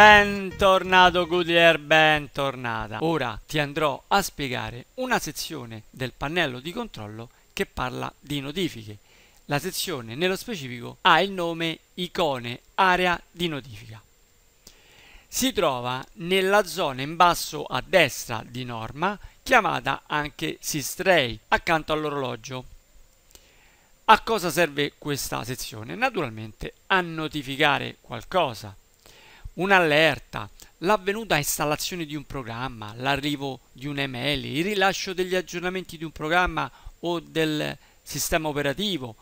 Bentornato Goodyear, bentornata. Ora ti andrò a spiegare una sezione del pannello di controllo che parla di notifiche. La sezione nello specifico ha il nome icone area di notifica. Si trova nella zona in basso a destra di norma chiamata anche Sistray accanto all'orologio. A cosa serve questa sezione? Naturalmente a notificare qualcosa un'allerta, l'avvenuta installazione di un programma, l'arrivo di un'email, il rilascio degli aggiornamenti di un programma o del sistema operativo,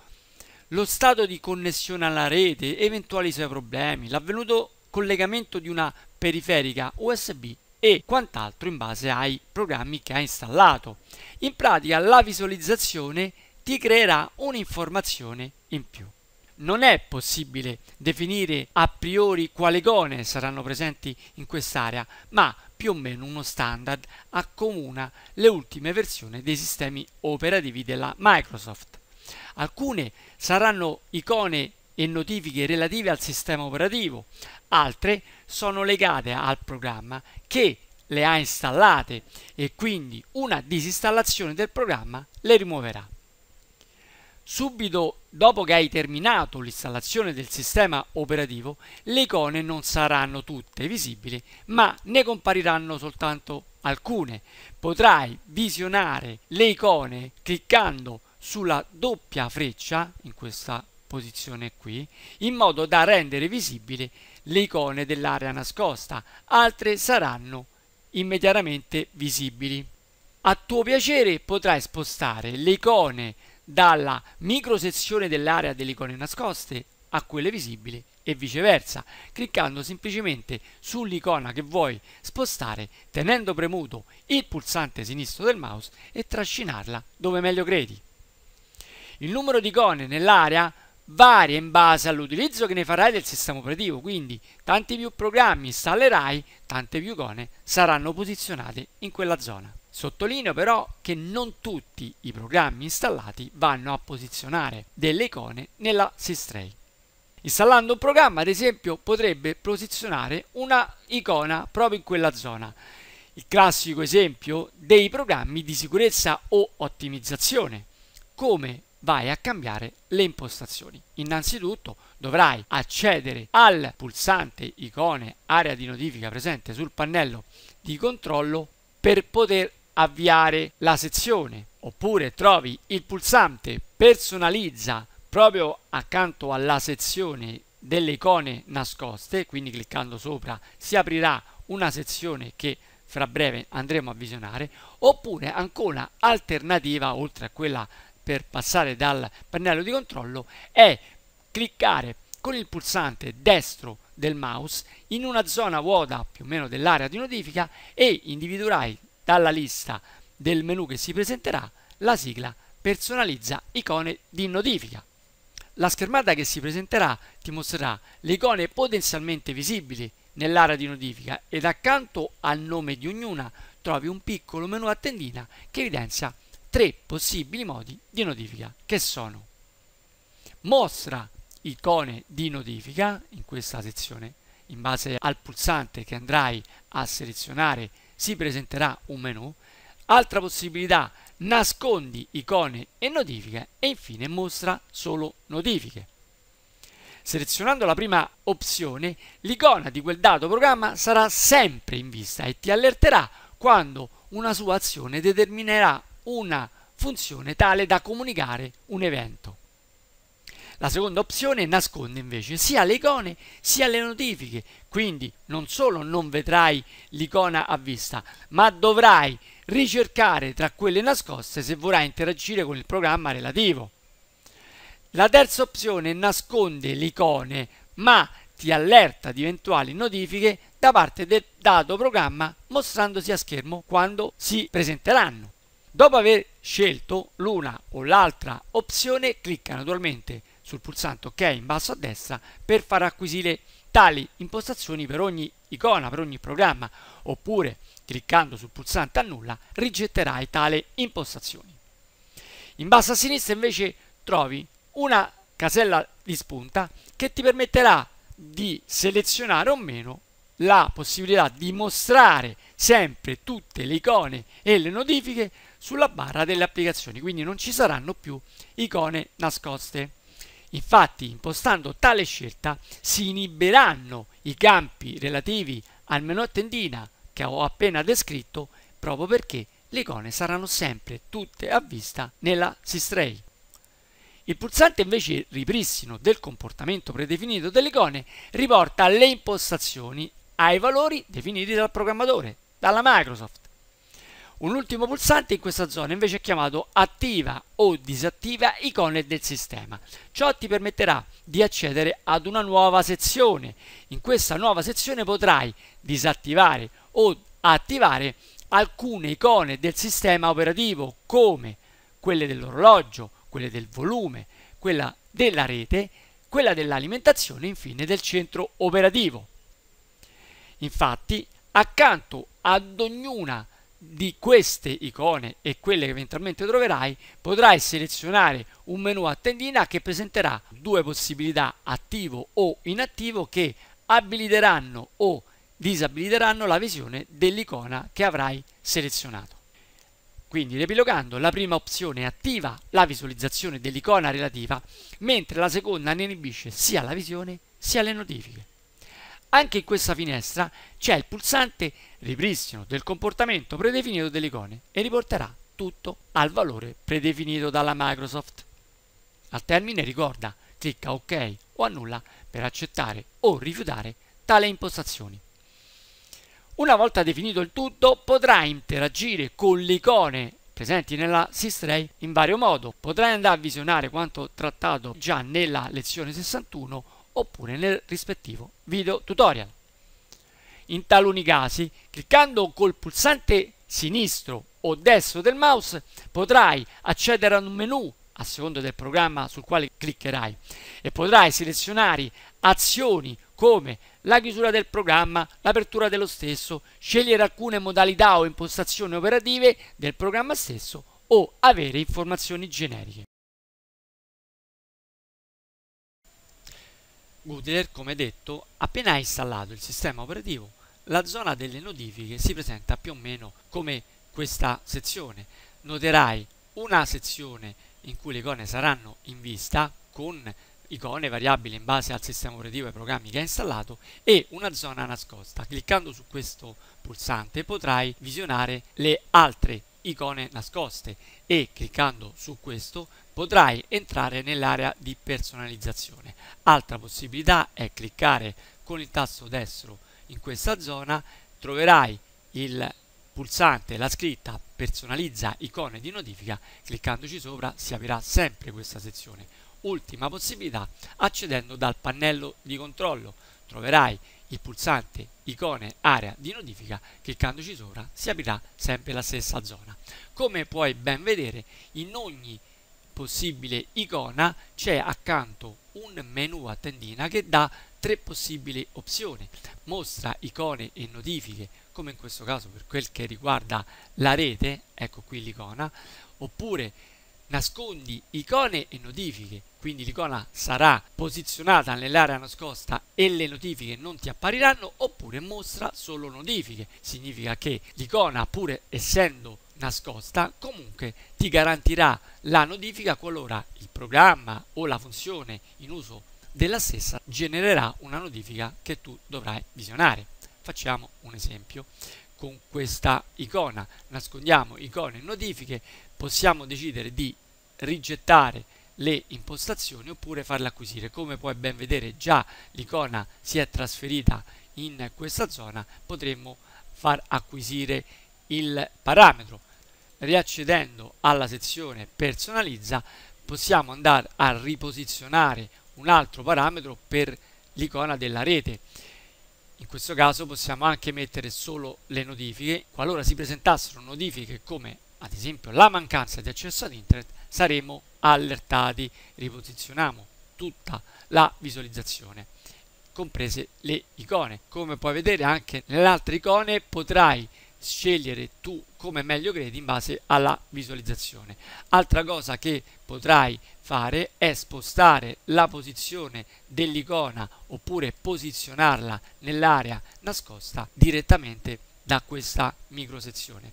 lo stato di connessione alla rete, eventuali suoi problemi, l'avvenuto collegamento di una periferica USB e quant'altro in base ai programmi che ha installato. In pratica la visualizzazione ti creerà un'informazione in più non è possibile definire a priori quale gone saranno presenti in quest'area, ma più o meno uno standard accomuna le ultime versioni dei sistemi operativi della Microsoft. Alcune saranno icone e notifiche relative al sistema operativo, altre sono legate al programma che le ha installate e quindi una disinstallazione del programma le rimuoverà. Subito Dopo che hai terminato l'installazione del sistema operativo, le icone non saranno tutte visibili, ma ne compariranno soltanto alcune. Potrai visionare le icone cliccando sulla doppia freccia in questa posizione qui, in modo da rendere visibili le icone dell'area nascosta, altre saranno immediatamente visibili. A tuo piacere potrai spostare le icone dalla microsezione dell'area delle icone nascoste a quelle visibili e viceversa, cliccando semplicemente sull'icona che vuoi spostare tenendo premuto il pulsante sinistro del mouse e trascinarla dove meglio credi. Il numero di icone nell'area varia in base all'utilizzo che ne farai del sistema operativo, quindi tanti più programmi installerai, tante più icone saranno posizionate in quella zona. Sottolineo però che non tutti i programmi installati vanno a posizionare delle icone nella SysTray. Installando un programma, ad esempio, potrebbe posizionare una icona proprio in quella zona. Il classico esempio dei programmi di sicurezza o ottimizzazione. Come vai a cambiare le impostazioni? Innanzitutto dovrai accedere al pulsante icone area di notifica presente sul pannello di controllo per poter avviare la sezione. Oppure trovi il pulsante personalizza proprio accanto alla sezione delle icone nascoste, quindi cliccando sopra si aprirà una sezione che fra breve andremo a visionare, oppure ancora alternativa oltre a quella per passare dal pannello di controllo è cliccare con il pulsante destro del mouse in una zona vuota più o meno dell'area di notifica e individuerai dalla lista del menu che si presenterà la sigla personalizza icone di notifica. La schermata che si presenterà ti mostrerà le icone potenzialmente visibili nell'area di notifica ed accanto al nome di ognuna trovi un piccolo menu a tendina che evidenzia tre possibili modi di notifica che sono mostra icone di notifica in questa sezione in base al pulsante che andrai a selezionare si presenterà un menu. Altra possibilità, nascondi icone e notifiche e infine mostra solo notifiche. Selezionando la prima opzione, l'icona di quel dato programma sarà sempre in vista e ti allerterà quando una sua azione determinerà una funzione tale da comunicare un evento. La seconda opzione nasconde invece sia le icone sia le notifiche, quindi non solo non vedrai l'icona a vista, ma dovrai ricercare tra quelle nascoste se vorrai interagire con il programma relativo. La terza opzione nasconde le icone, ma ti allerta di eventuali notifiche da parte del dato programma mostrandosi a schermo quando si presenteranno. Dopo aver scelto l'una o l'altra opzione, clicca naturalmente sul pulsante ok in basso a destra per far acquisire tali impostazioni per ogni icona, per ogni programma, oppure cliccando sul pulsante annulla rigetterai tale impostazioni. In basso a sinistra invece trovi una casella di spunta che ti permetterà di selezionare o meno la possibilità di mostrare sempre tutte le icone e le notifiche sulla barra delle applicazioni, quindi non ci saranno più icone nascoste. Infatti, impostando tale scelta, si inibiranno i campi relativi al menotendina che ho appena descritto proprio perché le icone saranno sempre tutte a vista nella Sistray. Il pulsante invece ripristino del comportamento predefinito delle icone riporta le impostazioni ai valori definiti dal programmatore, dalla Microsoft, un ultimo pulsante in questa zona invece è chiamato attiva o disattiva icone del sistema. Ciò ti permetterà di accedere ad una nuova sezione. In questa nuova sezione potrai disattivare o attivare alcune icone del sistema operativo come quelle dell'orologio, quelle del volume, quella della rete, quella dell'alimentazione e infine del centro operativo. Infatti accanto ad ognuna di queste icone e quelle che eventualmente troverai potrai selezionare un menu a tendina che presenterà due possibilità attivo o inattivo che abiliteranno o disabiliteranno la visione dell'icona che avrai selezionato. Quindi, riepilogando, la prima opzione attiva la visualizzazione dell'icona relativa, mentre la seconda ne inibisce sia la visione sia le notifiche. Anche in questa finestra c'è il pulsante ripristino del comportamento predefinito delle icone e riporterà tutto al valore predefinito dalla Microsoft. Al termine ricorda, clicca ok o annulla per accettare o rifiutare tale impostazione. Una volta definito il tutto potrai interagire con le icone presenti nella SysTray in vario modo. Potrai andare a visionare quanto trattato già nella lezione 61 oppure nel rispettivo video tutorial. In taluni casi, cliccando col pulsante sinistro o destro del mouse, potrai accedere ad un menu a seconda del programma sul quale cliccherai e potrai selezionare azioni come la chiusura del programma, l'apertura dello stesso, scegliere alcune modalità o impostazioni operative del programma stesso o avere informazioni generiche. Goodler, come detto, appena hai installato il sistema operativo, la zona delle notifiche si presenta più o meno come questa sezione. Noterai una sezione in cui le icone saranno in vista con icone variabili in base al sistema operativo e ai programmi che hai installato e una zona nascosta. Cliccando su questo pulsante potrai visionare le altre icone nascoste e cliccando su questo potrai entrare nell'area di personalizzazione. Altra possibilità è cliccare con il tasto destro in questa zona, troverai il pulsante, la scritta personalizza icone di notifica, cliccandoci sopra si aprirà sempre questa sezione. Ultima possibilità accedendo dal pannello di controllo troverai il pulsante icone area di notifica, cliccandoci sopra si aprirà sempre la stessa zona. Come puoi ben vedere, in ogni possibile icona c'è accanto un menu a tendina che dà tre possibili opzioni. Mostra icone e notifiche, come in questo caso per quel che riguarda la rete, ecco qui l'icona, oppure nascondi icone e notifiche, quindi l'icona sarà posizionata nell'area nascosta e le notifiche non ti appariranno, oppure mostra solo notifiche, significa che l'icona pur essendo nascosta comunque ti garantirà la notifica qualora il programma o la funzione in uso della stessa genererà una notifica che tu dovrai visionare. Facciamo un esempio con questa icona, nascondiamo icone e notifiche possiamo decidere di rigettare le impostazioni oppure farle acquisire. Come puoi ben vedere già l'icona si è trasferita in questa zona, potremmo far acquisire il parametro. Riaccedendo alla sezione personalizza possiamo andare a riposizionare un altro parametro per l'icona della rete. In questo caso possiamo anche mettere solo le notifiche. Qualora si presentassero notifiche come ad esempio la mancanza di accesso ad internet, saremo allertati, riposizioniamo tutta la visualizzazione, comprese le icone. Come puoi vedere anche nelle altre icone potrai scegliere tu come meglio credi in base alla visualizzazione. Altra cosa che potrai fare è spostare la posizione dell'icona oppure posizionarla nell'area nascosta direttamente da questa microsezione.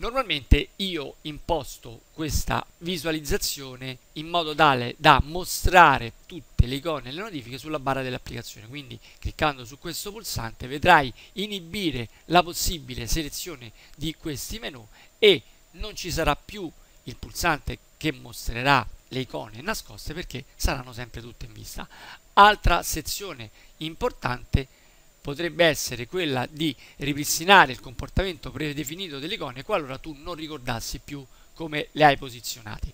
Normalmente io imposto questa visualizzazione in modo tale da mostrare tutte le icone e le notifiche sulla barra dell'applicazione, quindi cliccando su questo pulsante vedrai inibire la possibile selezione di questi menu e non ci sarà più il pulsante che mostrerà le icone nascoste perché saranno sempre tutte in vista. Altra sezione importante potrebbe essere quella di ripristinare il comportamento predefinito delle icone qualora tu non ricordassi più come le hai posizionate.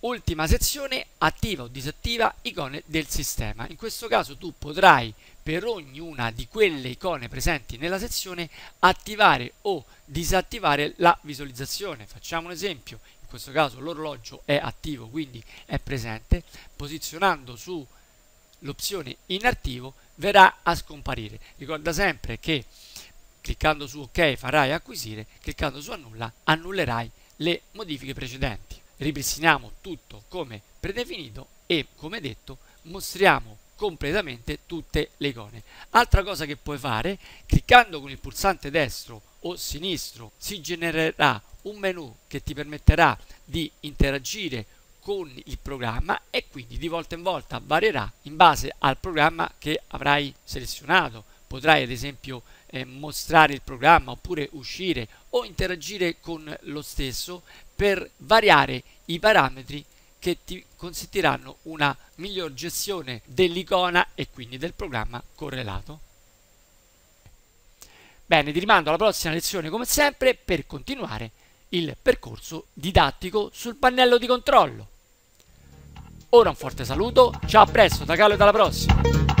Ultima sezione, attiva o disattiva icone del sistema. In questo caso tu potrai per ognuna di quelle icone presenti nella sezione attivare o disattivare la visualizzazione. Facciamo un esempio, in questo caso l'orologio è attivo quindi è presente, posizionando sull'opzione in attivo verrà a scomparire. Ricorda sempre che cliccando su ok farai acquisire, cliccando su annulla annullerai le modifiche precedenti. Ripristiniamo tutto come predefinito e come detto mostriamo completamente tutte le icone. Altra cosa che puoi fare, cliccando con il pulsante destro o sinistro si genererà un menu che ti permetterà di interagire con il programma e quindi di volta in volta varierà in base al programma che avrai selezionato. Potrai ad esempio eh, mostrare il programma oppure uscire o interagire con lo stesso per variare i parametri che ti consentiranno una miglior gestione dell'icona e quindi del programma correlato. Bene, ti rimando alla prossima lezione come sempre per continuare il percorso didattico sul pannello di controllo. Ora un forte saluto, ciao a presto da Galo e dalla prossima!